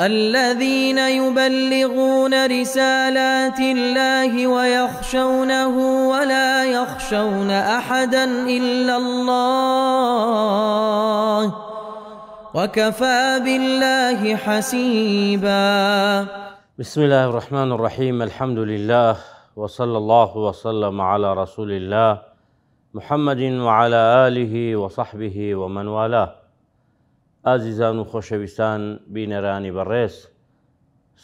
الذين يبلغون رسالات الله ويخشونه ولا يخشون احدا الا الله وكفى بالله حسيبا بسم الله الرحمن الرحيم الحمد لله وصلى الله وسلم على رسول الله محمد وعلى اله وصحبه ومن والاه ئازیزان و خۆشەویستان بینەرانی بەڕێز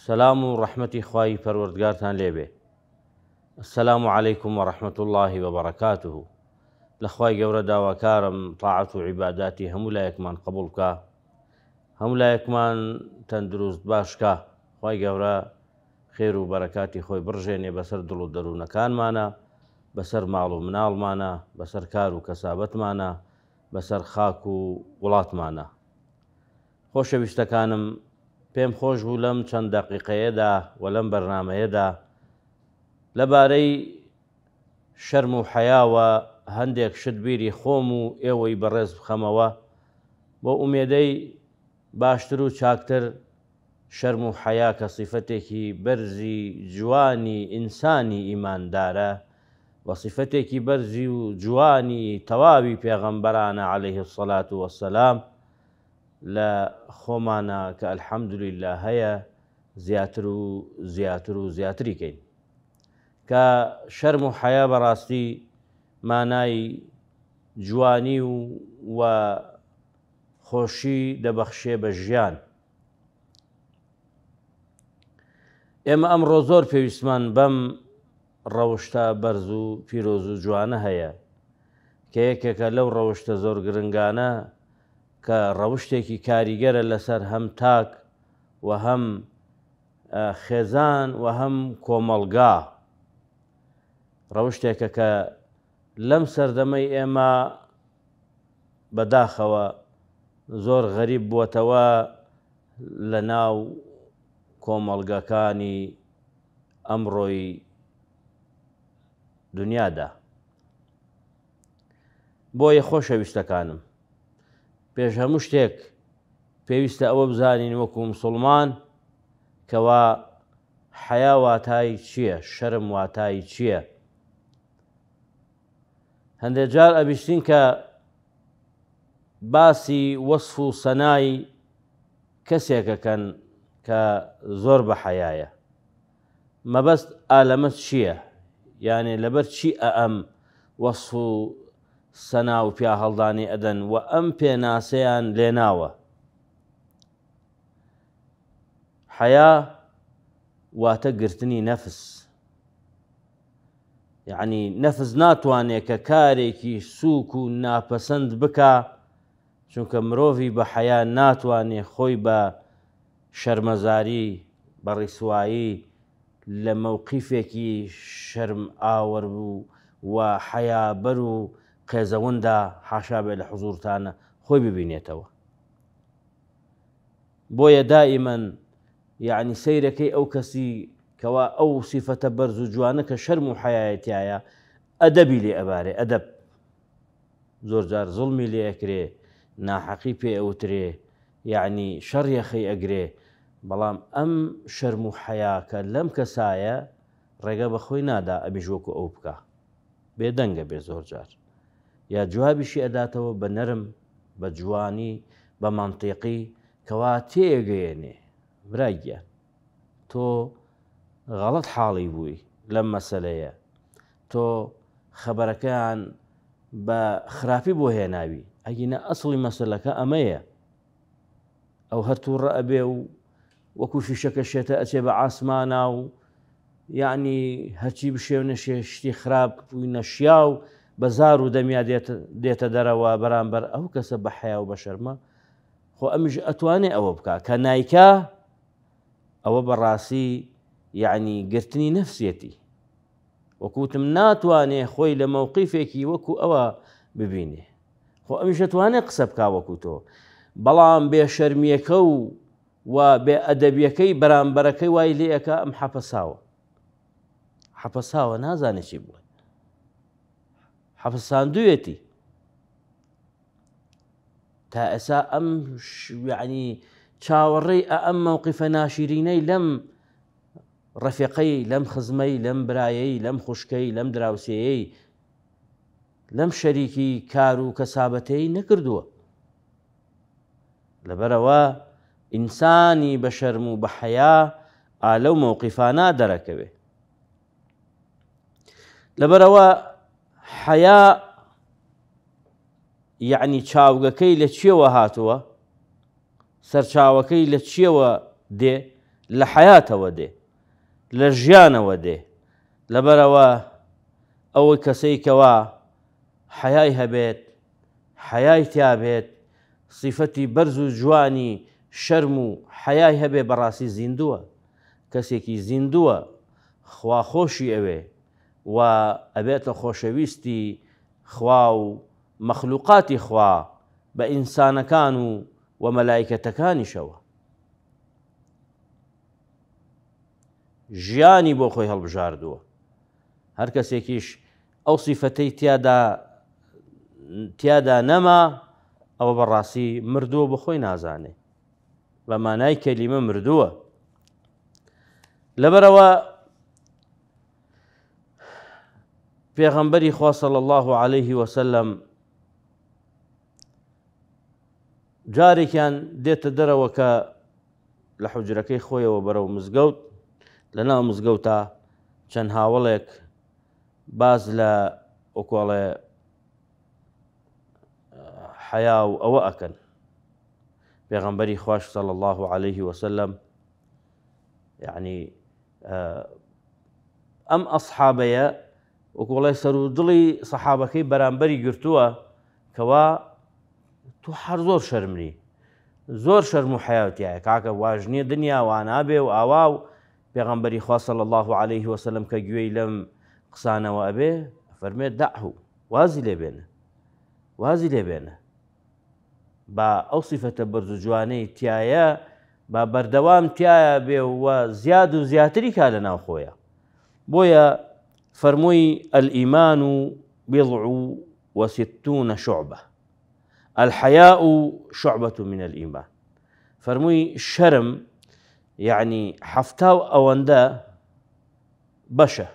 سلام و ڕەحمەتی خوای پەروەردگارتان لێبێ سلام و عیکم و ڕحمت اللهی بەبڕکاته لە خی گەورە داواکارم تاعات و عیباداتی هەموو لایەکمان قبول بکە هەموو لایەکمان تەندروست باشکە خی گەورە خێر و بەرەکاتی خۆی بڕژێنێ بەسەر دڵ و دەروونەکانمانە بەسەر ماڵ و مناڵمانە بەسەر کار و کەسابەتمانە بەسەر خاک و وڵاتمانە خۆشەویستەکانم پێم خۆش بوو لەم چەند دەقیقەیەدا و لەم بەرنمەیەدا لەبارەی شەرم و حیاوە هەندێک شت بیری خۆم و ئێوەی بەڕێز بخەمەوە بۆ ئومێدەی باشتر و چاکتر شەرم و حیا کە سیفەتێکی بەرزی جوانی ئینسانی ئیماندارە وەسیفەتێکی بەرزی و جوانی تەواوی پێغەمبەرانە عليه الصلاات وسلام لە خۆمانە کە ئەلحەمدلی لە هەیە زیاتر و زیاتر و زیاتریکەین کە شەرم و حیا بەڕاستی مانای جوانی و و خۆشی دەبەخشێ بە ژیان ئێمە ئەمڕۆ زۆر پێویستمان بەم ڕەوشتە بەرز و پیرۆز و جوانە هەیە کە یەکێکە لەو ڕەوشتە زۆر گرنگانە کە ڕەوشتێکی کاریگەرە لەسەر هەم تاک و هەم خێزان و هەم کۆمەلگا ڕەوشتێکە کە لەم سەردەمەی ئێمە بەداخەوە زۆر غەریب بووتەوە لە ناو کۆمەلگەکانی ئەمڕۆی دنیادا بۆیە خۆشەویستەکانم پێش هەموو شتێک پێویستە ئەوە بزانین وەکو مسلمان کەوا حیا واتایی چییە شەرم واتایی چییە هەندێک جار ئەبیشتین کە باسی وەصف و سەنایی کەسێکەکەن کە زۆر بە حەیە مەبەست ئالەمەت چییە یعنی لەبەر چی ئەم وەصف و سەنا و پیا هەڵدانی ئەدەن و ئەم پێناسەیان لێناوە حەیا واتە گرتنی نەفس یعنی نەفز ناتوانێت کە کارێکی سووک و ناپەسەند بکە چونکە مرۆڤی بە حەیا ناتوانێت خۆی بە شەرمەزاری بەڕیسوایی لە مەوقیفێکی شەرم ئاوەر بوو و حەیابەر و قێزەوندا حاشا بێ لە حزورتانە خۆی ببینێتەوە بۆیە دائیمەن یعنی سیرەکەی ئەو کەسی کەوا ئەو سیفەتە بەرز و جوانە کە شەرم و حیاەتایە ئەدەبی لێ ئەبارێ ئەدەب زۆرجار زڵمی لێ ئەکرێ ناحەقی پێ ئەوترێ یعنی شەڕیەخی ئەگرێ بەڵام ئەم شەرم و حیاکە لەم کەسایە ڕێگە بەخۆی نادا ئەبیژوەکو ئەو بکە بێدەنگە بێ زۆرجار یا جوابیشی ئەداتەوە بە نەرم بە جوانی بە منطقی کەوا تێگەێنێ براگە تۆ غەڵت حاڵی بووی لەم مەسلەیە تۆ خەبەرەکەیان بە خراپی بۆ هێناوی ئەگینە ئەسڵی مەسلەکە ئەمەیە ئەو هەرتوو ڕەبێ و وەکو فیشەکە شێتە ئەچێ بە ئاسمانە و یعنی هەرچی بشێونە شێ شتی خراپ بووی نەشیا و بە زار و دەمیا دێتە دەرەوە بەرامبەر ئەو کەسە بە حیا و بە شەرمە خۆ ئەمیش ئەتوانێ ئەوە بکە کە نیکا ئەوە بەڕاستی یعنی گرتنی نفسیەتی وەکوتم ناتوانێ خۆی لە مەوقیفێکی وەکو ئەوە ببینێ خۆ ئەمیشەتوانێت قسە بک وەکو تۆ بەڵام بێشەرمیەکە و و بێ ئەدەبیەکەی بەرامبەرەکەی وای لێەکە ئەم حەپەساوە حەپەساوە نازانێکی بووە حفظساندوویەتی تا ئەسا ئەم یعنی يعني چاوەڕێی ئەم مووقیفە ناشیرینەی لەم ڕەفیقەی لەم خزمەی لەم برایەی لەم خوشکەی لەم دراوسەیەی لەم شەریکی کار و کەسابەتەی نەکردووە لەبەرەوە ئینسانی بە شەرم و بە حەیا ئالە و مووقیفانا دەرەکەوێ حەیا یعنی چاوگەکەی لە چیەوە هاتووە سەرچاوەکەی لە چیەوە دێ لە حیاتەوە دێ لە ژیانەوە دێ لەبەرەوە ئەوە کەسێکەوە حیای هەبێت حیای تیابێت سیفەتی بەرز و جوانی شەرم و حیای هەبێ بەڕاستی زیندووە کەسێکی زیندووە خواخۆشی ئەوێ و ئەبێتە خۆشەویستی خوا و مەخلوقاتی خوا بە ئینسانەکان و و مەلایکەتەکانیشەوە ژیانی بۆ خۆی هەڵبژاردووە هەر کەسێکیش ئەو سیفەتەی تیادا تیادا نەما ئەوە بەڕاستی مردووە بە خۆی نازانێ بە مانای کەلیمە مردووە لەبەرەوە پیغمبری خوا صلی الله عليه وسلم جارێکیان دێتە دەرەوە کە لە حوجرەکەی خۆیەوە بەرەو مزگەوت مزگوت لنا مزگوتا چن هاوڵێک باز لە اکوال حیا و آکن پیغمبری پێغەمبەری صلی صل علیه و سلم یعنی ام اصحابیه وەکوڵی سەر و دڵی سەحابەکەی بەرامبەری گرتووە کەوا تو هەر زۆر شەرمنی زۆر شەرم و حیاتایە کاکە واژنیە دنیا وانابێ و ئاوا و پێغمبەری خواسە لە الله عليه وسلم کە گوێی لەم قسانەوە ئەبێ فەرمێ داحو وازی لێبێنە وازی لێبێنە با ئەو سیفەتە بەرزجوانەی تایە با بەردەوام تایە بێ وە زیاد و زیاتری کا لە ناوخۆیە بۆیە فرموي الإيمان بضع وستون شعبة الحياء شعبة من الإيمان فرموي الشرم يعني حفتاو أوندا بشا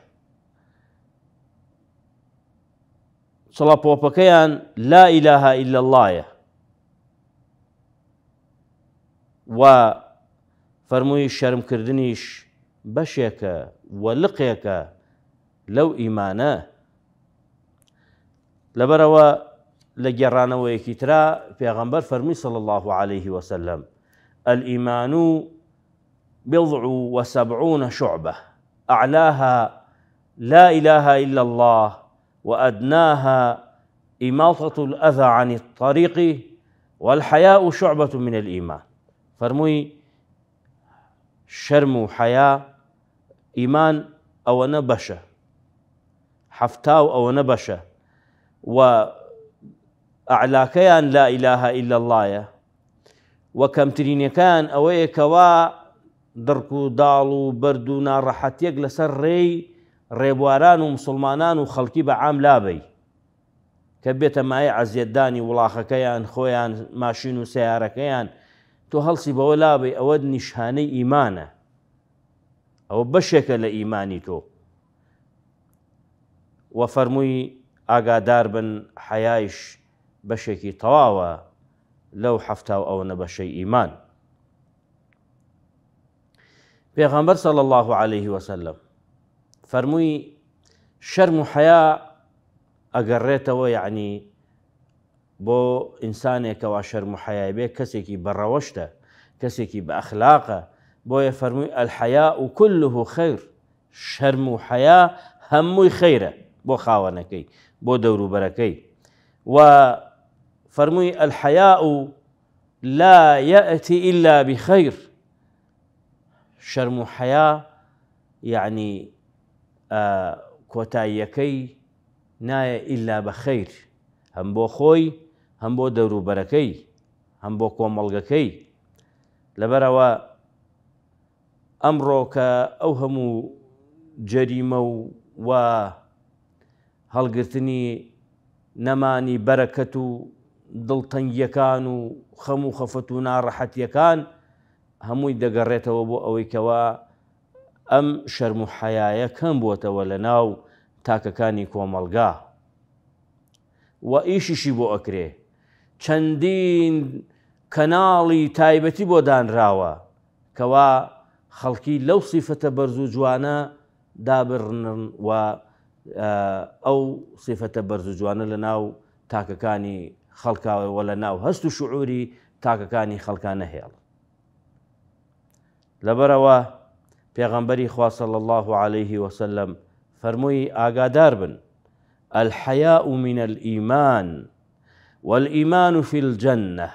صلاة بوبكيان لا إله إلا الله و فرموي الشرم كردنيش بشيك ولقيك لو ئیمانە لبروا لە گێڕانەوەیەکی في پێغەمبەر فرمي صلى الله عليه وسلم الإيمان بضع وسبعون شعبة أعلاها لا إله إلا الله وأدناها إماطة الأذى عن الطريق والحياء شعبة من الإيمان فرمي شرم حياء إيمان أو نبشة حفتاو او نبشا و اعلا كيان لا ئیلاها ئیلا اللهە وە کەمترینەکان كان او دڕک و داڵ و بەرد و ناڕەحەتیەک لەسەر ڕێی ڕێبواران و مسلمانان و خەڵکی بە عام لابەی کە بێتە مای عزیەتدانی وڵاخەکەیان خۆیان ماشین و سیارەکەیان تۆ هەڵسی بەوە لابێ ئەوە نیشانەی ئیمانە ئەوە بەشێکە لە ئیمانی تۆ و أغا داربن بن حیایش بەشێکی تەواوە لو حفتاو او نبشي ايمان ئیمان. صلى الله عليه وسلم فرموي شرم و حیا ئەگەڕێتەوە بو بۆ ئینسانێکەوە شەرم و حیای بێ کەسێکی بەڕەوەشتە کەسێکی بە ئەخلاقە بۆیە فەرمووی ئەلحیا و كله خير شرم و حیا خيره بۆ خاوەنەکەی بۆ دەوروبەرەکەی و فەرمووی الحیاء لا يأتي إلا بخير شەرم و حەیا یعنی کۆتاییەکەی نایە إلا بە هم هەم بۆ خۆی هەم بۆ دەوروبەرەکەی هەم بۆ کۆمەڵگەکەی لەبەرەوە ئەمڕۆ کە ئەو هەموو جەریمە و و هەڵگرتنی نەمانی بەرەکەت و دڵتەنگیەکان و خەم و خەفەت و ناڕەحەتیەکان هەمووی دەگەڕێتەوە بۆ ئەوەیکەوە ئەم شەرم و حەیە کەم بووتەوە لە ناو تاکەکانی کۆمەلگا و ئیشیشی بۆ ئەکرێ چەندین کەناڵی تایبەتی بۆ دانراوە کەوا خەڵکی لەو سیفەتە بەرز و جوانە دابرنن و آه، او سیفەتە بەرزجوانە لناو ناو خلقا ولا لە ناو هەست شعوري شعوری تاکەکانی خەڵکانە هێڵ لبروا پێغەمبەری خواسە لە الله عليه وسلم فەرمووی ئاگادار بن الحياء من الإيمان والإيمان في الجنة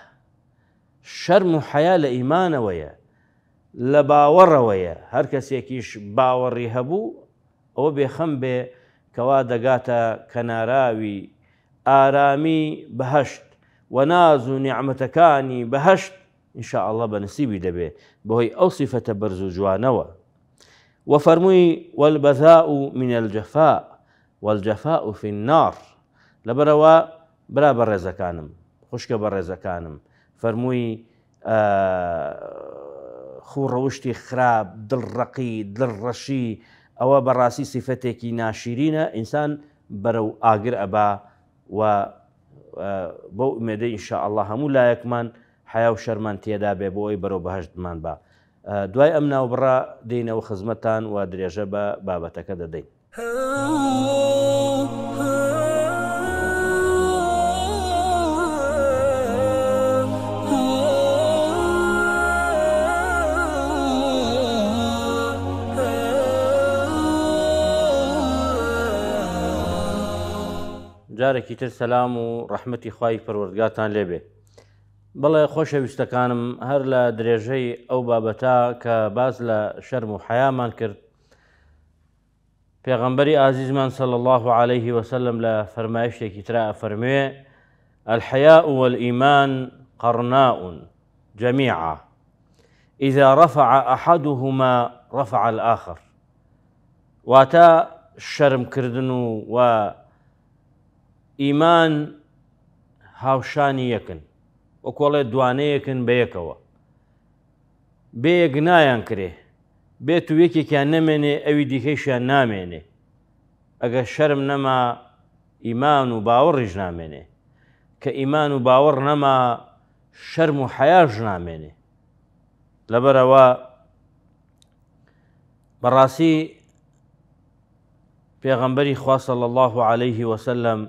شرم حياء لإيمان ويا لە باوەڕەوەیە هەر کەسێکیش باور هەبوو او بخم به كناراوي آرامي بهشت وناز بەهشت و بهشت إن شاء الله انشاءله دبي نسیبی أوصفة برزو جوانوا وفرمي والبذاء من الجفاء والجفاء في النار لبروا برا برزا كانم لەبەرەوە برزا كانم فرمي آه خور ڕێزەکانم خراب دل رقي دل رشي ئەوە بەڕاستی سیفەتێکی ناشیرینە ئینسان بەرە و ئاگر ئەبا و بۆ ئومێدە ئینشاء الله هەموو لایەکمان حیا و شەرمان تێدا بێ بۆ ئەوی بەرەو بەهشتمان بە دوای ئەم ناوبڕا دێنەوە خزمەتان و درێژە بە بابەتەکە دەدەین. جارێکی تر سەسلام و ڕەحمەتی خی پەروەردگاتان لێبێ بەڵێ خۆشەویستەکانم هەر لە درێژەی ئەو بابەتا کە باز لە شەرم و حەیامان کرد پێغەمبەری ئازیزمان سەل الله عليه وسلم لە فەرمایشتێکی تررا فەرموێ الحياء والإيمان قرناء جميعا إذا رفع أحدهما رفع الآخر واتا شرم و و ئیمان هاوشانی یەکن وەکۆڵێ دوانەیەکن بە یەکەوە بێیەک نایان کرێ بێت و یەکێکیان نەمێنێ ئەوی دیکەیشیان نامێنێ ئەگە شەرم نەما ئیمان و باوەڕیش نامێنێ کە ئیمان و باوەڕ نەما شەرم و حیاژ نامێنێ لەبەرەوە بەڕاستی پێغەمبەری خواصل الله عليه وسلم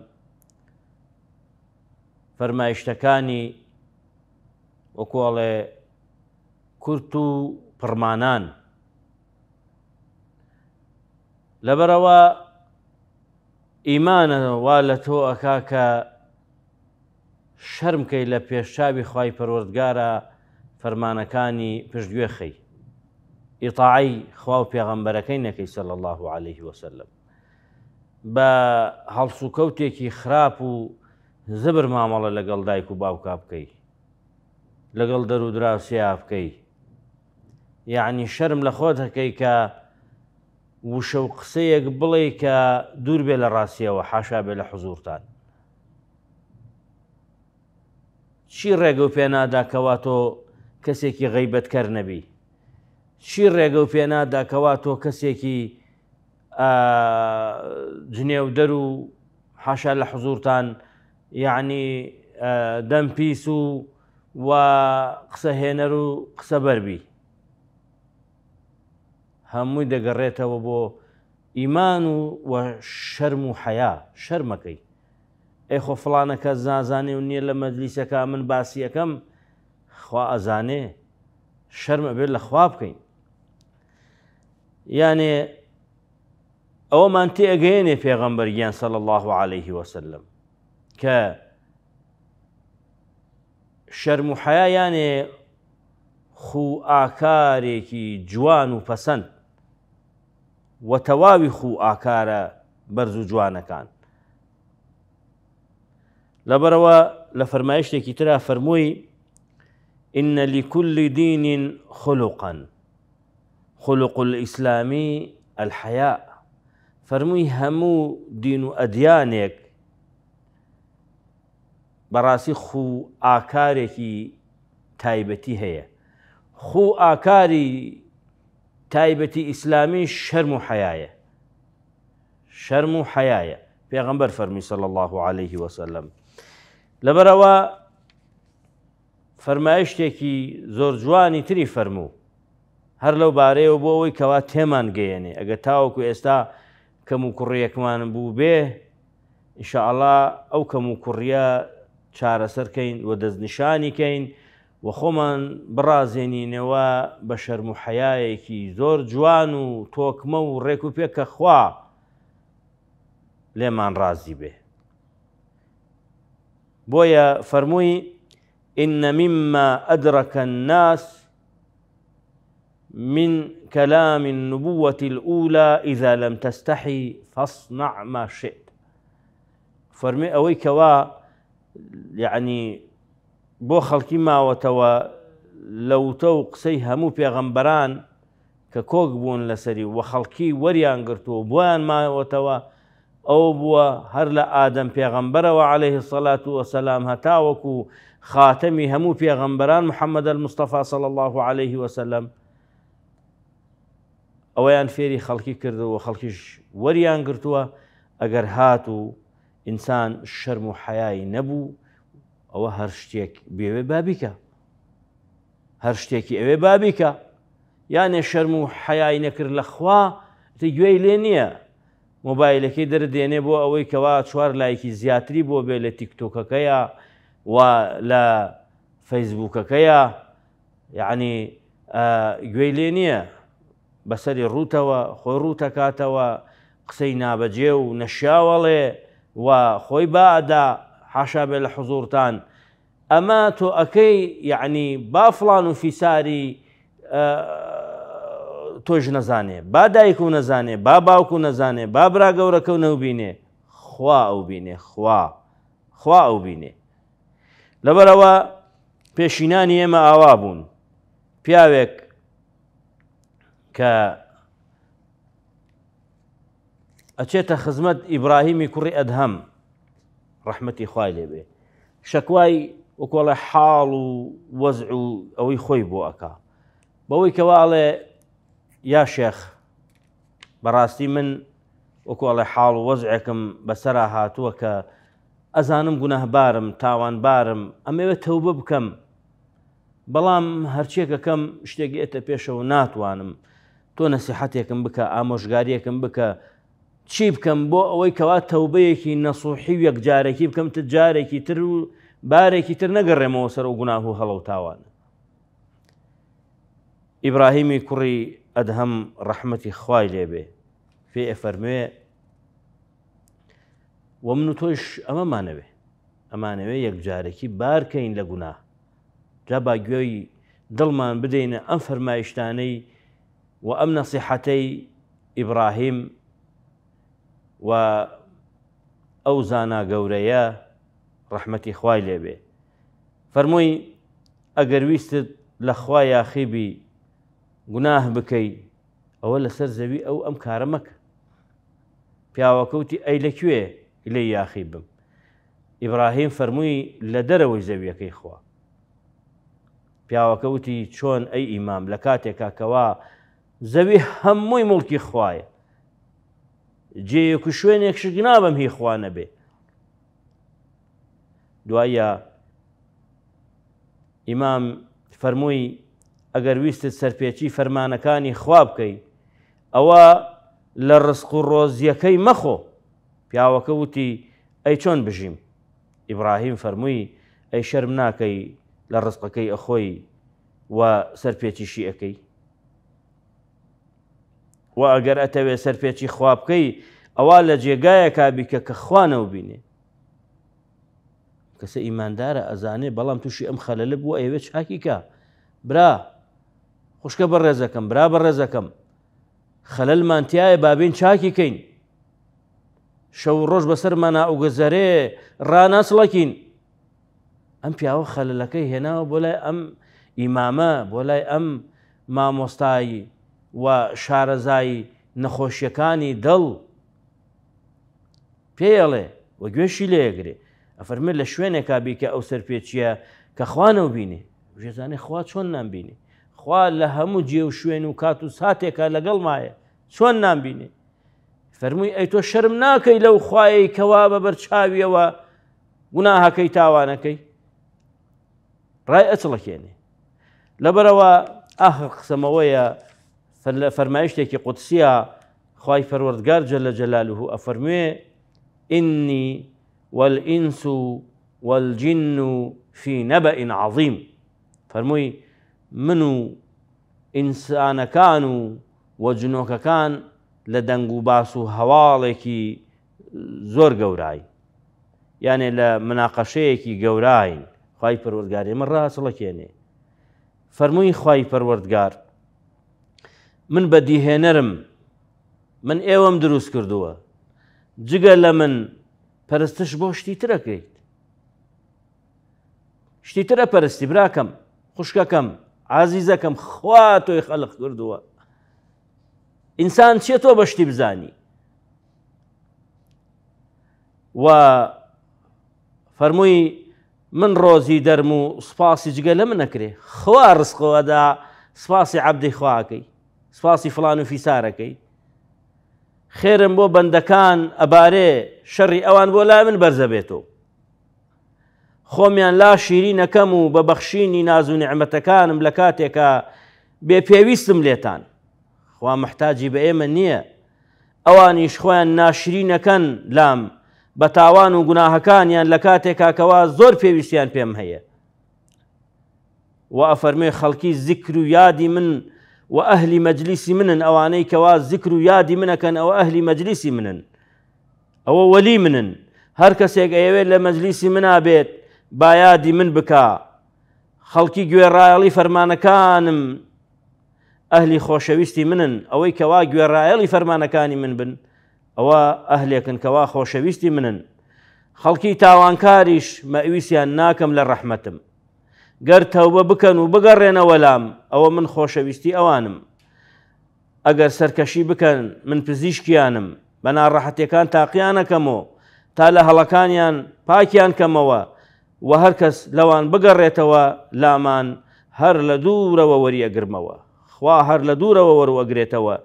فەرمایشتەکانی وەکوڵێ کورت و پڕمانان لەبەرەوە ئیمانەوە لە تۆ ئەکا کە شەرمکەی لە پێشچوی خی پەروەردگارە فەرمانەکانی پشتگوێخەی ئیتاعی خوا و پێغەمبەرەکەی نەکەی سەل الله عليه وسلم بە هەڵسوکەوتێکی خراپ و زبر مامەڵە لەگەڵ دایک و باوکا بکەی لەگەڵ دەرودراسیا بکەی یعنی شەرم لە خۆت هەکەی کە وشە و قسەیەک بڵێ کە دوور بێ لە ڕاستیەوە حاشا بێ لە حزورتان چی ڕێگە و پێنادا کەوا تۆ کەسێکی غەیبەتکەر نەبی چی ڕێگە و پێنادا کەوا تۆ کەسێکی جنێودەر و حاشا لە حزورتان يعني آه، دم و وقصة هنرو قصة بربي همو هەمووی دەگەڕێتەوە بۆ ئیمان و شەرم و حەیا شەرمەکەی ئەیخۆ فلانەکە زانزانێ و نییە لە مەدلیسەکە من باسیەکەم خوا ئەزانێ شەرمە بێت لە خوا بکەین یانێ ئەوەمان تێگەێنێ پێغەمبەرگیان الله عليه وسلم که کە شەرموحایانێ خو آکاری کی جوان و پسند و تەواوی خو ئاکارە برز و کان لەبەرەوە لفرمایش کی ترا فەرمووی إن لكل دين خلقا خلق الإسلامي الحياء فرمي همو دين اديانك بەڕاستی خو ئاکارێکی تایبەتی هەیە خو ئاکاری تایبەتی ئیسلامی شەرم و حەیە شەرم و حەیە پێغمبەر فەرمی سەل الله عليه وسلم لەبەرەوە فەرمایشتێکی زۆر جوانی تری فەرموو هەر لەو بارەیەوە بۆ ئەوی کەوا تێمان گەیەنێ ئەگە تاوەکو ئێستا کەم و کوڕیەکمان بوو بێ ئینشاءله ئەو کەم و کوڕە چارەسەرکەین و دەستنیشانیکەین و خۆمان بڕازێنینەوە بە شەرموحەیەکی زۆر جوان و تۆکمە و ڕێک و پێکە خوا لێمان ڕازی بێ. بۆیە فەرمووی إن مما أدرك الناس من كلام النبوة الأولى إذا لم تستحي فاصنع ما شئت فرمي أويك وا یعنی يعني بۆ خەڵکی ماوەتەوە لەوتە و قسەی هەموو پێغەمبەران کە کۆک بوون لەسەری وە خەڵکی وەریان گرتووە بۆیان ماوەتەوە ئەو بووە هەر لە ئادەم پێغەمبەرەوە عليه سەلات و وەسەسلام هەتاوەکو خاتەمی هەموو پێغەمبەران محەممەد المستەفا صل الله عليه وسلم اويان فيري خلقي كردو خەڵکیش وريان گرتووە اگر هاتو ئینسان شەرم و حیایی نەبوو ئەوە هەر شتێک بێوێ بابیکە هەر شتێکی ئەوێ بابیکە یانێ شەرم و حیایی نەکرد لە خوا گوێی لێ نییە مۆبایلەکەی دەردێنێ بۆ ئەوەی کەوا چوار لایکی زیاتری بۆ بێ لە تیکتۆکەکەیە و لە فەیسبوکەکەیە یعنی گوێی لێ نییە بەسەری ڕوتەوە خۆی ڕوتەکاتەوە قسەی نابەجێ و نەشیاوەڵێ و خۆی بادا حاشا بێ لە حزورتان ئەمە تۆ ئەەکەی یعنی با فلان و فیساری تۆش نەزانێ با دایک و نەزانێ با باوک و نەزانێ با برا گەورەکە و نەوبینێ خوا ئەو بینێ خوا خوا ئەو بینێ لەبەرەوە پێشینانی ئێمە ئاوا بوون پیاوێک کە ئەچێتە خزمەت ئیبراهیمی کوڕی ئەدهەم ڕحمەتی خوای لێبێ شەکوای وەکۆڵە حاڵ و وەزع و ئەوەی خۆی بۆ ئەکا بەوەی کەواڵێ یا شێخ بەڕاستی من وەکۆڵێ حاڵ و وەزعێکم بەسرا هاتووە کە ئەزانم گونەهبارم تاوانبارم ئەمەوێت تەوبە بکەم بەڵام هەرچێکەکەم شتێک ئێتە پێشەوە ناتوانم تۆ نەسیحەتێکم بکە ئامۆژگاریەکەم بکە چی بکەم بۆ ئەوەی کەوا تەوبەیەکی نەسوحی و یەکجارێکی بکەم ت جارێکی تر و بارێکی تر نەگەڕێمەوە سەر و گوناه و هەڵە و تاوانە ئیبراهیمی کوڕی ئەدهەم ڕەحمەتی خوای لێبێ فێ ئەفەرموێ وە من و تۆش ئەمەمانەوێ ئەمانەوێ یەکجارێکی بارکەین لە گونا جا باگوێی دڵمان بدەینە ئەم فەرمایشتانەی و ئەم نەسیحەتەی ئیبراهیم و ئەو زانا گەورەیە ڕەحمەتی خوای لێبێ فەرمووی ئەگەر ویستت لە خوا یاخیبی گوناه بکەی ئەوە لەسەر زەوی ئەو ئەم کارە مەکە پیاوەکەوتی ئەی لەکوێ لێ یاخی بم ئیبراهیم فەرمووی لە دەرەوەی زەویەکەی خوا پیاوەکە وتی چۆن ئەی ئیمام لە کاتێکا کەوا زەوی هەمووی مڵکی خوایە جێیەک و شوێنێکشک نابم هی خوانە بێ دوایە ئیمام فەرمووی ئەگەر ویستت سەرپێکی فەرمانەکانی خوا بکەی ئەوە لە ڕسق و ڕۆزیەکەی مەخۆ پیاوەکە وتی ئەی چۆن بژیم ئیبراهیم فەرمووی ئەی شەرم ناکەی لە ڕستەکەی ئەخۆی و سەرپێکی شیعەکەی و ئەگەر ئەتەوێ سەرپێکی خوابکەی ئەوا لە جێگایە کابیکە کە خوانەوە بینێ کەسە ئیماندارە ئەزانێ بەڵام تووشی ئەم خەلەلە بوو ئەوێ چاکیکە برا خوشکە بە ڕێزەکەم برا بە ڕێزەکەم خەلەلمانتیایە بابین چاکیکەین شەو ڕۆژ بەسەرمانە ئەوگەزەرێ ڕناسڵەکین ئەم پیاوە خەلەلەکەی هێناوە بۆ لای ئەم ئیمامە بۆ لای ئەم مامۆستایی و شارەزایی نەخۆشیەکانی دڵ پێڵێ وە گوێشی لێگرێ ئەفەرمە لە شوێنێکا بیکە ئەو سەرپێچیە کە خوانە و بینێ ژێزانێ خوا چۆن نامبینێ خوا لە هەموو جێ و شوێن و کات و ساتێکە لەگەڵ مایە چۆن نامبینێ فەرمووی ئەی تۆ شەرم ناکەی لەو خوای کەوا بە بەرچاویەوە گوناهەکەی تاوانەکەی ڕای ئەچڵەکێنێ لەبەرەوە ئاخ قسەمەوەیە فرمايشتك قدسية خوي فروردگار جل جلاله أفرمي إني والإنس والجن في نبأ عظيم فرمي منو إنسان كانوا وجنوك كان لدنگو باسو هوالك زور قوراي يعني لمناقشيك قوراي خوي فروردگار مرة صلى يعني فرموي خوي فروردگار من بەدیهێنەرم من ئێوەم دروست کردووە جگە لە من پەرستش بۆ شتی ترەکەیت شتی ترە پەرستی براکەم خوشکەکەم عزیزەکەم خوا تۆی خەلق کردووە ئینسان چێ تۆ بە شتی بزانی و فەرمووی من ڕۆزی دەرم و سوپاسی جگە لە منەکرێ خوا ڕسخەوەدا سوپاسی عبدی خواکەی سپاسی فلان و فیسارەکەی خێرم بۆ بەندەکان ئەبارێ شەڕی ئەوان بۆ لای من بەرزە بێتەوە خۆمیان لا شیرینەکەم و بە بەخشینی نازوونی ئەمەتەکانم لە کاتێکە بێ پێویستم لێتان خوا محتاجی بە ئێمە نییە ئەوانیش خۆیان ناشرینەکەن لام بە تاوان و گوناهەکانیان لە کاتێکاکەوا زۆر پێویستیان پێم هەیە و ئەفەرمێ خەڵکی زیکر و یادی من و ئەهلی مەجلیسی منن ئەوانەی کەوا ذکر و یادی منەکەن ئەوە ئەهلی مەجلیسی منن ئەوە وەلی منن هەر کەسێک ئەوێت لە مەجلیسی منابێت با یادی من بکە خەڵکی گوێڕایەڵی فەرمانەکانم ئەهلی خۆشەویستی منن ئەوەی کەوا گوێڕایەڵی فەرمانەکانی من بن ئەوە ئەهلێکن کەوا خۆشەویستی منن خەڵکی تاوانکاریش مەویستیان ناکەم لە ڕەحمەتم گەر تەوبە بکەن و بگەڕێنە وەلام ئەوە من خۆشەویستی ئەوانم ئەگەر سەرکەشی بکەن من پزیشکیانم بەناڕەحەتەکان تاقییانەکەمەوە تا لە هەڵەکانیان پاکیان کەمەوە و هەر کەس لەوان بگەڕێتەوە لامان هەر لە دوورەوە وەریەگرمەوە خوا هەر لە دوورەوە وەروەگرێتەوە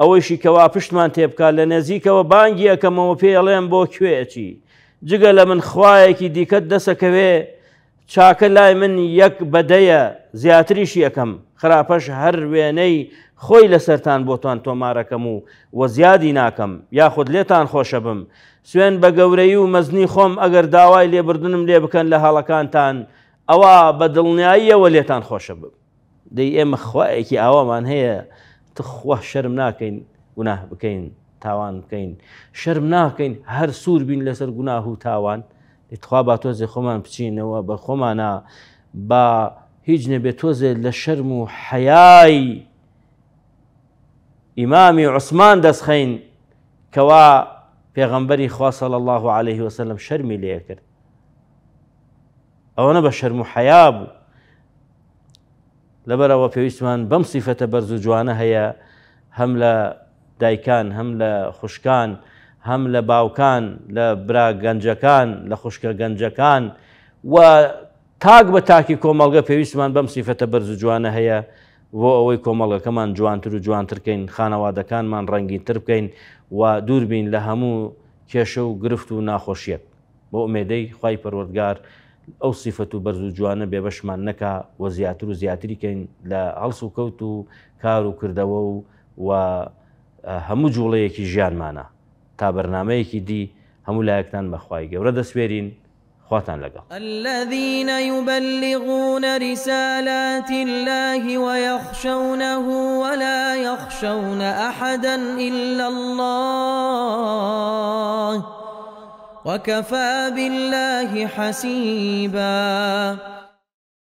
ئەوەیشی کەوا پشتمان تێبکات لە نێزیکەوە بانگیەکەمەوە پێڵێم بۆ کوێچی جگە لە من خوایەکی دیکەت دەسەکەوێ چاکە لای من یەک بەدەیە زیاتریشی یەکەم خراپەش هەر وێنەی خۆی لەسەران بۆتان تۆمارەکەم و وە زیادی ناکەم یاخود لێتان خۆشە بم سوێن بە گەورەی و مەزنی خۆم ئەگەر داوای لێبردنم لێ بکەن لە هەڵەکانتان ئەوە بە دڵنیاییەوە لێتان خۆشە بم دەی ئێمە خوایەکی ئاوامان هەیە تخوا شەرم ناکەین گوناه بکەین تاوان بکەین شەرم ناکەین هەر سوور بین لەسەر گوناه و تاوان. ئیتخوا با تۆزێ خۆمان بچینەوە بە خۆمانە با هیچ نەبێت تۆزێت لە شەرم و حەیای ئیمامی عوسمان دەستخەین کەوا پێغەمبەری خواسەڵ الله عليه وسلم شەرمی لێ کرد ئەوەنە بە شەرم و حەیا بوو لەبەرەوە پێویستمان بەم سیفەتە بەرز و جوانە هەیە هەم لە دایکان هەم لە خوشکان هەم لە باوکان لە برا گەنجەکان لە خوشکە گەنجەکان و تاک بە تاکی کۆمەڵگە پێویستمان بەم سیفەتە بەرز جوانە هەیە بۆ ئەوەی کۆمەڵەکەمان جوانتر و جوانترکەین خانەوادەکانمان ڕەنگی تر بکەین و دووربین لە هەموو کێشە و گرفت و ناخۆشیە بۆ ئومێدەی خی پەروەردگار ئەو سیفەت و بەرز و جوانە بێبەشمان نەکا وە زیاتر و زیاتریکەین لە هەڵس و کەوت و کار و کردەوە و و هەموو جوڵەیەکی ژیانمانە تا بەرنمەیەکی دی هەموو لایەکتان بەخوای گەورە دەسوێرین خواتان لەگەڵ الذين يبلغون رسالات الله ويخشونه ولا يخشون أحدا إلا الله وكفى بالله حسيباً